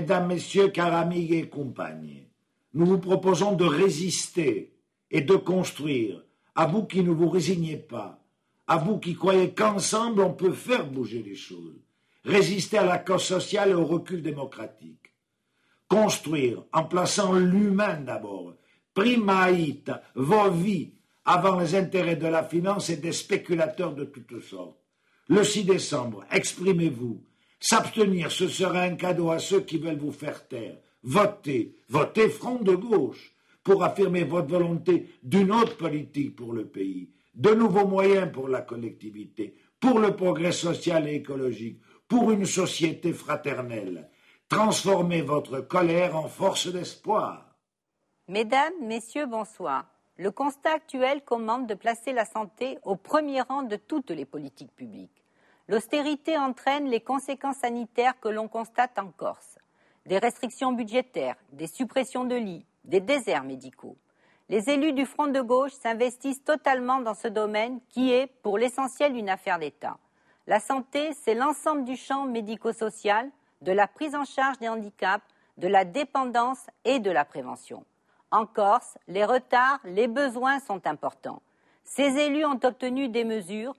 mesdames, messieurs, amis et compagnie, nous vous proposons de résister et de construire, à vous qui ne vous résignez pas, à vous qui croyez qu'ensemble on peut faire bouger les choses, résister à la cause sociale et au recul démocratique. Construire en plaçant l'humain d'abord, prima vos vies, avant les intérêts de la finance et des spéculateurs de toutes sortes. Le 6 décembre, exprimez-vous, S'abstenir, ce serait un cadeau à ceux qui veulent vous faire taire. Votez, votez front de gauche pour affirmer votre volonté d'une autre politique pour le pays, de nouveaux moyens pour la collectivité, pour le progrès social et écologique, pour une société fraternelle. Transformez votre colère en force d'espoir. Mesdames, Messieurs, bonsoir. Le constat actuel commande de placer la santé au premier rang de toutes les politiques publiques. L'austérité entraîne les conséquences sanitaires que l'on constate en Corse. Des restrictions budgétaires, des suppressions de lits, des déserts médicaux. Les élus du Front de gauche s'investissent totalement dans ce domaine qui est, pour l'essentiel, une affaire d'État. La santé, c'est l'ensemble du champ médico-social, de la prise en charge des handicaps, de la dépendance et de la prévention. En Corse, les retards, les besoins sont importants. Ces élus ont obtenu des mesures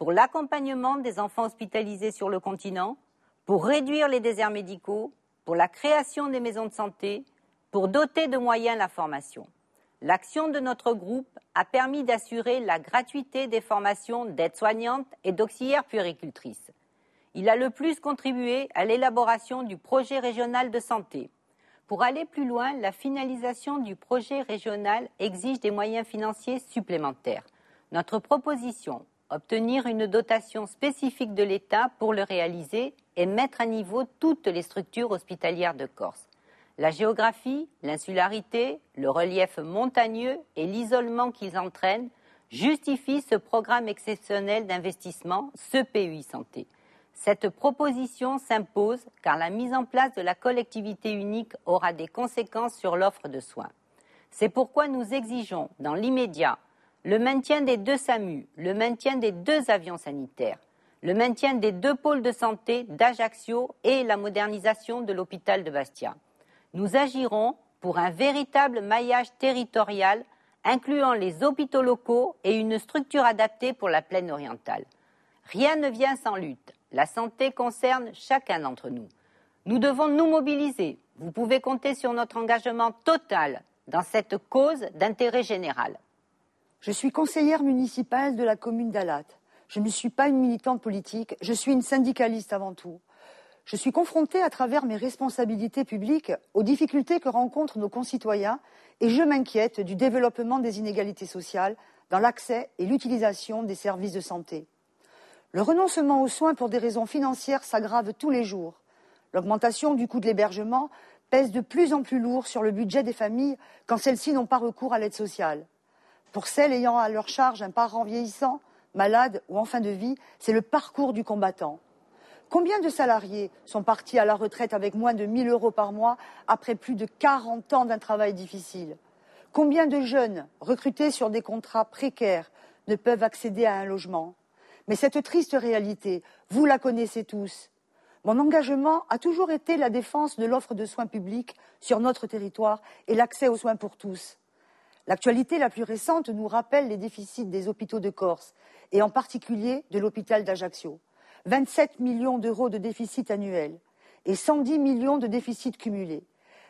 pour l'accompagnement des enfants hospitalisés sur le continent, pour réduire les déserts médicaux, pour la création des maisons de santé, pour doter de moyens la formation. L'action de notre groupe a permis d'assurer la gratuité des formations d'aides-soignantes et d'auxiliaires puéricultrices. Il a le plus contribué à l'élaboration du projet régional de santé. Pour aller plus loin, la finalisation du projet régional exige des moyens financiers supplémentaires. Notre proposition obtenir une dotation spécifique de l'État pour le réaliser et mettre à niveau toutes les structures hospitalières de Corse. La géographie, l'insularité, le relief montagneux et l'isolement qu'ils entraînent justifient ce programme exceptionnel d'investissement, ce PUI Santé. Cette proposition s'impose car la mise en place de la collectivité unique aura des conséquences sur l'offre de soins. C'est pourquoi nous exigeons, dans l'immédiat, le maintien des deux SAMU, le maintien des deux avions sanitaires, le maintien des deux pôles de santé d'Ajaccio et la modernisation de l'hôpital de Bastia. Nous agirons pour un véritable maillage territorial incluant les hôpitaux locaux et une structure adaptée pour la plaine orientale. Rien ne vient sans lutte. La santé concerne chacun d'entre nous. Nous devons nous mobiliser. Vous pouvez compter sur notre engagement total dans cette cause d'intérêt général. Je suis conseillère municipale de la commune d'Alate. Je ne suis pas une militante politique, je suis une syndicaliste avant tout. Je suis confrontée à travers mes responsabilités publiques aux difficultés que rencontrent nos concitoyens et je m'inquiète du développement des inégalités sociales dans l'accès et l'utilisation des services de santé. Le renoncement aux soins pour des raisons financières s'aggrave tous les jours. L'augmentation du coût de l'hébergement pèse de plus en plus lourd sur le budget des familles quand celles-ci n'ont pas recours à l'aide sociale. Pour celles ayant à leur charge un parent vieillissant, malade ou en fin de vie, c'est le parcours du combattant. Combien de salariés sont partis à la retraite avec moins de 1000 euros par mois après plus de 40 ans d'un travail difficile Combien de jeunes recrutés sur des contrats précaires ne peuvent accéder à un logement Mais cette triste réalité, vous la connaissez tous. Mon engagement a toujours été la défense de l'offre de soins publics sur notre territoire et l'accès aux soins pour tous. L'actualité la plus récente nous rappelle les déficits des hôpitaux de Corse, et en particulier de l'hôpital d'Ajaccio. 27 millions d'euros de déficit annuel et 110 millions de déficit cumulés.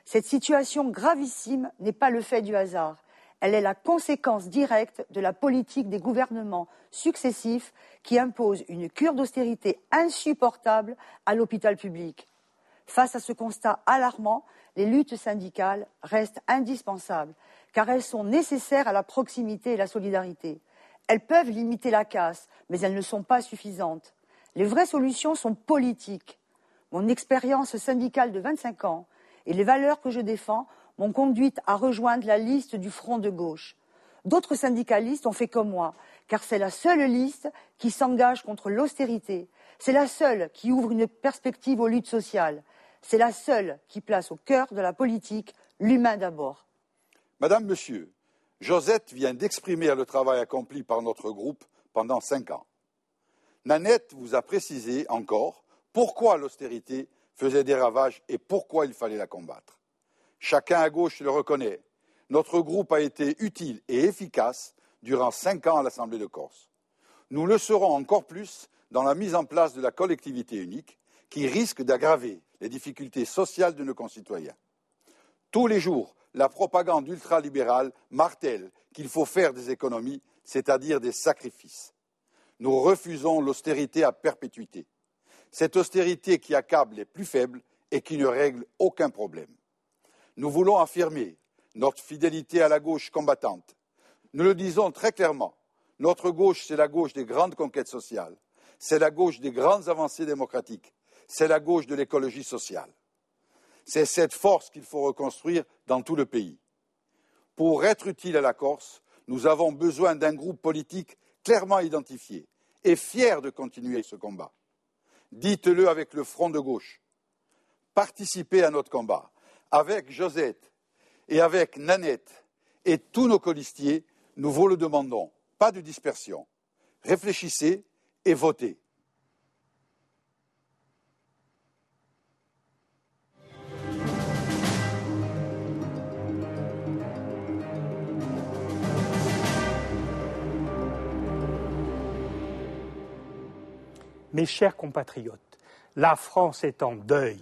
Cette situation gravissime n'est pas le fait du hasard. Elle est la conséquence directe de la politique des gouvernements successifs qui imposent une cure d'austérité insupportable à l'hôpital public. Face à ce constat alarmant, les luttes syndicales restent indispensables car elles sont nécessaires à la proximité et la solidarité. Elles peuvent limiter la casse, mais elles ne sont pas suffisantes. Les vraies solutions sont politiques. Mon expérience syndicale de 25 ans et les valeurs que je défends m'ont conduite à rejoindre la liste du Front de gauche. D'autres syndicalistes ont fait comme moi, car c'est la seule liste qui s'engage contre l'austérité. C'est la seule qui ouvre une perspective aux luttes sociales. C'est la seule qui place au cœur de la politique l'humain d'abord. Madame, Monsieur, Josette vient d'exprimer le travail accompli par notre groupe pendant cinq ans. Nanette vous a précisé encore pourquoi l'austérité faisait des ravages et pourquoi il fallait la combattre. Chacun à gauche le reconnaît. Notre groupe a été utile et efficace durant cinq ans à l'Assemblée de Corse. Nous le serons encore plus dans la mise en place de la collectivité unique qui risque d'aggraver les difficultés sociales de nos concitoyens. Tous les jours, la propagande ultralibérale martèle qu'il faut faire des économies, c'est-à-dire des sacrifices. Nous refusons l'austérité à perpétuité, cette austérité qui accable les plus faibles et qui ne règle aucun problème. Nous voulons affirmer notre fidélité à la gauche combattante. Nous le disons très clairement, notre gauche, c'est la gauche des grandes conquêtes sociales, c'est la gauche des grandes avancées démocratiques, c'est la gauche de l'écologie sociale. C'est cette force qu'il faut reconstruire dans tout le pays. Pour être utile à la Corse, nous avons besoin d'un groupe politique clairement identifié et fier de continuer ce combat. Dites-le avec le front de gauche. Participez à notre combat avec Josette et avec Nanette et tous nos colistiers, nous vous le demandons. Pas de dispersion. Réfléchissez et votez. Mes chers compatriotes, la France est en deuil.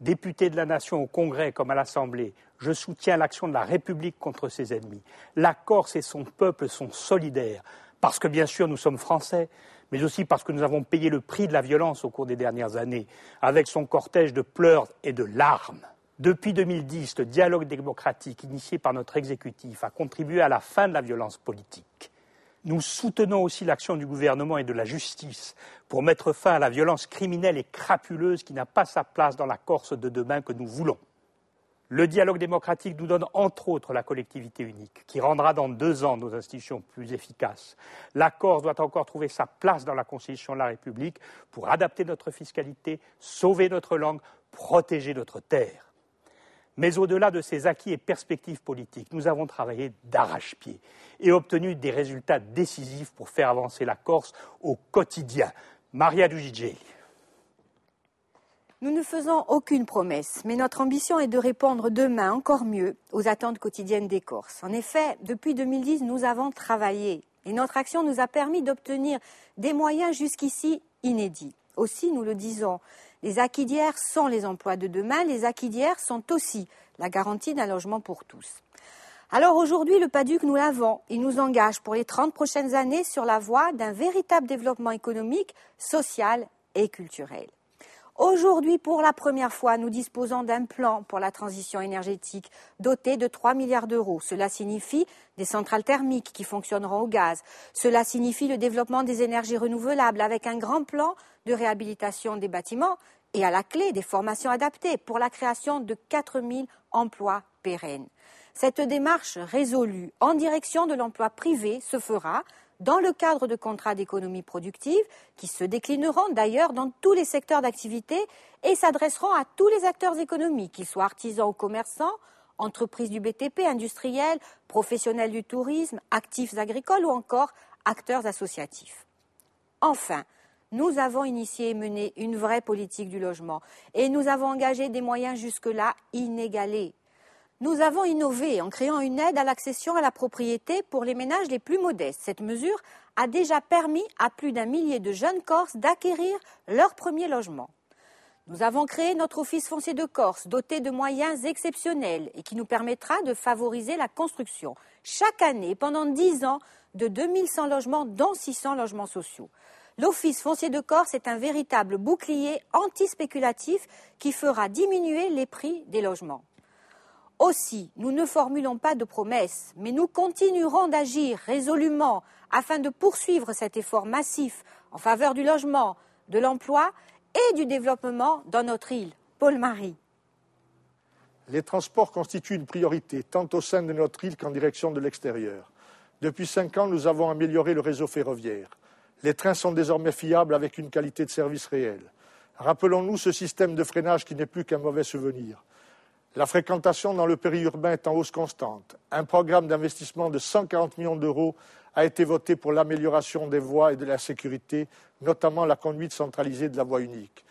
Député de la nation au Congrès comme à l'Assemblée, je soutiens l'action de la République contre ses ennemis. La Corse et son peuple sont solidaires, parce que bien sûr nous sommes français, mais aussi parce que nous avons payé le prix de la violence au cours des dernières années, avec son cortège de pleurs et de larmes. Depuis 2010, le dialogue démocratique initié par notre exécutif a contribué à la fin de la violence politique. Nous soutenons aussi l'action du gouvernement et de la justice pour mettre fin à la violence criminelle et crapuleuse qui n'a pas sa place dans la Corse de demain que nous voulons. Le dialogue démocratique nous donne entre autres la collectivité unique, qui rendra dans deux ans nos institutions plus efficaces. La Corse doit encore trouver sa place dans la Constitution de la République pour adapter notre fiscalité, sauver notre langue, protéger notre terre. Mais au-delà de ces acquis et perspectives politiques, nous avons travaillé d'arrache-pied et obtenu des résultats décisifs pour faire avancer la Corse au quotidien. Maria Dugigeli. Nous ne faisons aucune promesse, mais notre ambition est de répondre demain encore mieux aux attentes quotidiennes des Corses. En effet, depuis 2010, nous avons travaillé et notre action nous a permis d'obtenir des moyens jusqu'ici inédits aussi, nous le disons, les acquidières sont les emplois de demain, les acquidières sont aussi la garantie d'un logement pour tous. Alors aujourd'hui, le PADUC, nous l'avons. Il nous engage pour les 30 prochaines années sur la voie d'un véritable développement économique, social et culturel. Aujourd'hui, pour la première fois, nous disposons d'un plan pour la transition énergétique doté de 3 milliards d'euros. Cela signifie des centrales thermiques qui fonctionneront au gaz. Cela signifie le développement des énergies renouvelables avec un grand plan de réhabilitation des bâtiments et à la clé des formations adaptées pour la création de 4000 emplois pérennes. Cette démarche résolue en direction de l'emploi privé se fera dans le cadre de contrats d'économie productive qui se déclineront d'ailleurs dans tous les secteurs d'activité et s'adresseront à tous les acteurs économiques, qu'ils soient artisans ou commerçants, entreprises du BTP, industriels, professionnels du tourisme, actifs agricoles ou encore acteurs associatifs. Enfin, nous avons initié et mené une vraie politique du logement et nous avons engagé des moyens jusque-là inégalés nous avons innové en créant une aide à l'accession à la propriété pour les ménages les plus modestes. Cette mesure a déjà permis à plus d'un millier de jeunes Corses d'acquérir leur premier logement. Nous avons créé notre office foncier de Corse, doté de moyens exceptionnels et qui nous permettra de favoriser la construction chaque année pendant 10 ans de 2100 logements, dont 600 logements sociaux. L'Office foncier de Corse est un véritable bouclier antispéculatif qui fera diminuer les prix des logements. Aussi, nous ne formulons pas de promesses, mais nous continuerons d'agir résolument afin de poursuivre cet effort massif en faveur du logement, de l'emploi et du développement dans notre île. Paul-Marie. Les transports constituent une priorité, tant au sein de notre île qu'en direction de l'extérieur. Depuis cinq ans, nous avons amélioré le réseau ferroviaire. Les trains sont désormais fiables avec une qualité de service réelle. Rappelons-nous ce système de freinage qui n'est plus qu'un mauvais souvenir. La fréquentation dans le périurbain est en hausse constante. Un programme d'investissement de 140 millions d'euros a été voté pour l'amélioration des voies et de la sécurité, notamment la conduite centralisée de la voie unique.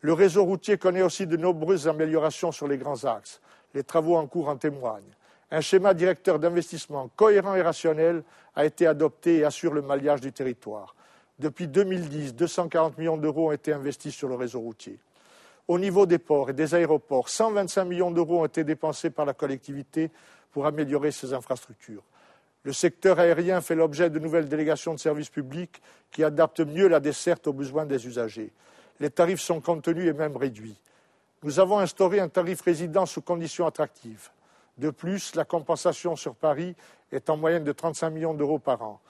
Le réseau routier connaît aussi de nombreuses améliorations sur les grands axes. Les travaux en cours en témoignent. Un schéma directeur d'investissement cohérent et rationnel a été adopté et assure le maillage du territoire. Depuis 2010, 240 millions d'euros ont été investis sur le réseau routier. Au niveau des ports et des aéroports, 125 millions d'euros ont été dépensés par la collectivité pour améliorer ces infrastructures. Le secteur aérien fait l'objet de nouvelles délégations de services publics qui adaptent mieux la desserte aux besoins des usagers. Les tarifs sont contenus et même réduits. Nous avons instauré un tarif résident sous conditions attractives. De plus, la compensation sur Paris est en moyenne de 35 millions d'euros par an.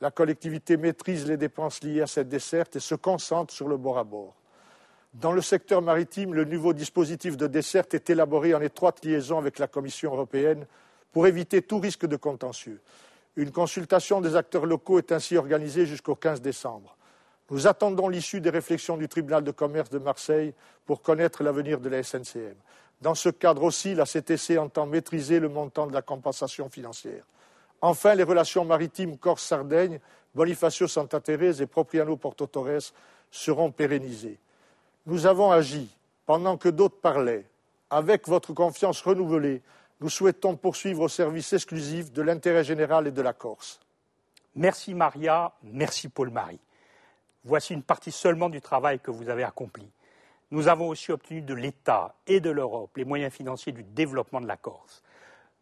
La collectivité maîtrise les dépenses liées à cette desserte et se concentre sur le bord à bord. Dans le secteur maritime, le nouveau dispositif de desserte est élaboré en étroite liaison avec la Commission européenne pour éviter tout risque de contentieux. Une consultation des acteurs locaux est ainsi organisée jusqu'au 15 décembre. Nous attendons l'issue des réflexions du tribunal de commerce de Marseille pour connaître l'avenir de la SNCM. Dans ce cadre aussi, la CTC entend maîtriser le montant de la compensation financière. Enfin, les relations maritimes Corse-Sardaigne, Bonifacio-Santa Teresa et Propriano-Porto Torres seront pérennisées. Nous avons agi pendant que d'autres parlaient. Avec votre confiance renouvelée, nous souhaitons poursuivre au service exclusif de l'intérêt général et de la Corse. Merci Maria, merci Paul-Marie. Voici une partie seulement du travail que vous avez accompli. Nous avons aussi obtenu de l'État et de l'Europe les moyens financiers du développement de la Corse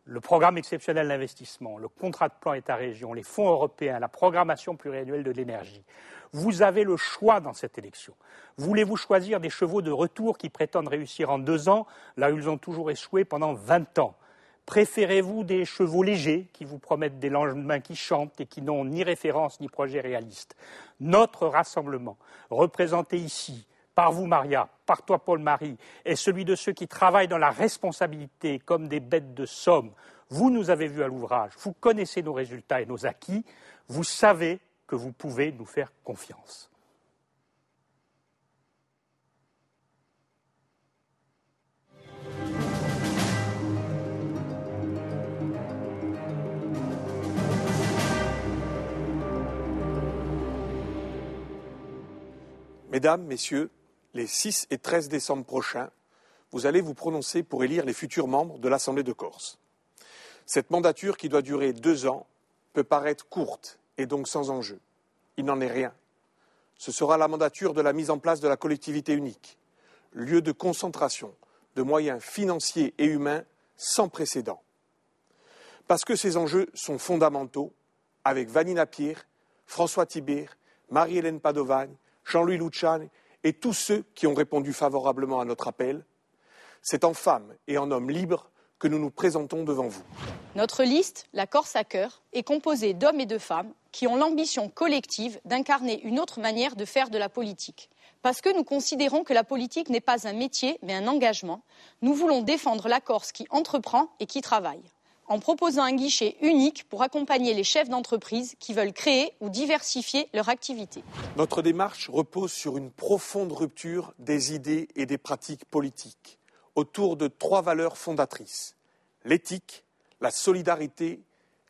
le programme exceptionnel d'investissement, le contrat de plan État-région, les fonds européens, la programmation pluriannuelle de l'énergie. Vous avez le choix dans cette élection. Voulez-vous choisir des chevaux de retour qui prétendent réussir en deux ans, là où ils ont toujours échoué pendant vingt ans Préférez-vous des chevaux légers qui vous promettent des lendemains qui chantent et qui n'ont ni référence ni projet réaliste Notre rassemblement, représenté ici, par vous, Maria, par toi, Paul-Marie, et celui de ceux qui travaillent dans la responsabilité comme des bêtes de somme. Vous nous avez vus à l'ouvrage, vous connaissez nos résultats et nos acquis, vous savez que vous pouvez nous faire confiance. Mesdames, Messieurs, les 6 et 13 décembre prochains, vous allez vous prononcer pour élire les futurs membres de l'Assemblée de Corse. Cette mandature, qui doit durer deux ans, peut paraître courte et donc sans enjeu. Il n'en est rien. Ce sera la mandature de la mise en place de la collectivité unique, lieu de concentration de moyens financiers et humains sans précédent. Parce que ces enjeux sont fondamentaux, avec Vanina Pierre, François Tibir, Marie-Hélène Padovagne, Jean-Louis Luciani et tous ceux qui ont répondu favorablement à notre appel, c'est en femmes et en hommes libres que nous nous présentons devant vous. Notre liste, la Corse à cœur, est composée d'hommes et de femmes qui ont l'ambition collective d'incarner une autre manière de faire de la politique. Parce que nous considérons que la politique n'est pas un métier, mais un engagement, nous voulons défendre la Corse qui entreprend et qui travaille en proposant un guichet unique pour accompagner les chefs d'entreprise qui veulent créer ou diversifier leur activité. Notre démarche repose sur une profonde rupture des idées et des pratiques politiques autour de trois valeurs fondatrices l'éthique, la solidarité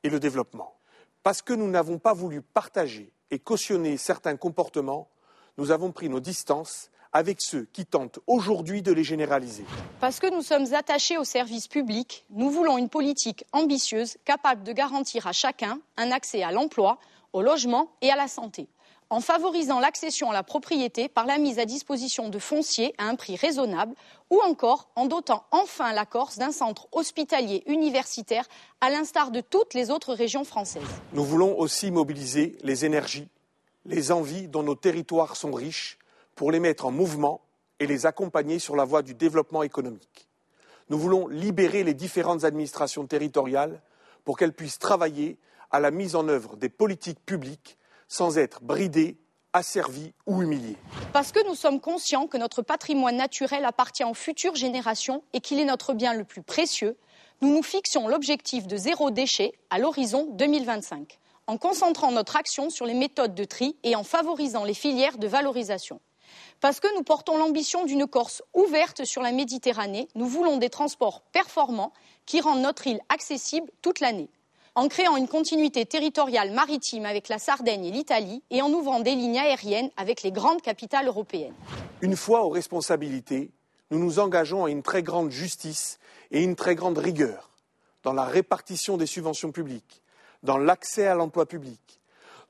et le développement. Parce que nous n'avons pas voulu partager et cautionner certains comportements, nous avons pris nos distances avec ceux qui tentent aujourd'hui de les généraliser. Parce que nous sommes attachés aux services publics, nous voulons une politique ambitieuse capable de garantir à chacun un accès à l'emploi, au logement et à la santé en favorisant l'accession à la propriété par la mise à disposition de fonciers à un prix raisonnable ou encore en dotant enfin la Corse d'un centre hospitalier universitaire à l'instar de toutes les autres régions françaises. Nous voulons aussi mobiliser les énergies, les envies dont nos territoires sont riches pour les mettre en mouvement et les accompagner sur la voie du développement économique. Nous voulons libérer les différentes administrations territoriales pour qu'elles puissent travailler à la mise en œuvre des politiques publiques sans être bridées, asservies ou humiliées. Parce que nous sommes conscients que notre patrimoine naturel appartient aux futures générations et qu'il est notre bien le plus précieux, nous nous fixons l'objectif de zéro déchet à l'horizon 2025, en concentrant notre action sur les méthodes de tri et en favorisant les filières de valorisation parce que nous portons l'ambition d'une Corse ouverte sur la Méditerranée. Nous voulons des transports performants qui rendent notre île accessible toute l'année. En créant une continuité territoriale maritime avec la Sardaigne et l'Italie et en ouvrant des lignes aériennes avec les grandes capitales européennes. Une fois aux responsabilités, nous nous engageons à une très grande justice et une très grande rigueur dans la répartition des subventions publiques, dans l'accès à l'emploi public,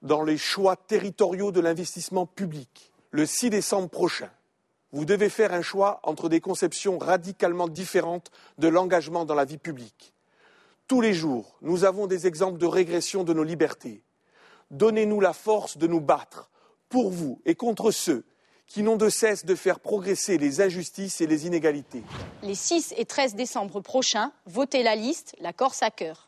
dans les choix territoriaux de l'investissement public, le 6 décembre prochain, vous devez faire un choix entre des conceptions radicalement différentes de l'engagement dans la vie publique. Tous les jours, nous avons des exemples de régression de nos libertés. Donnez-nous la force de nous battre pour vous et contre ceux qui n'ont de cesse de faire progresser les injustices et les inégalités. Les 6 et 13 décembre prochains, votez la liste La Corse à cœur.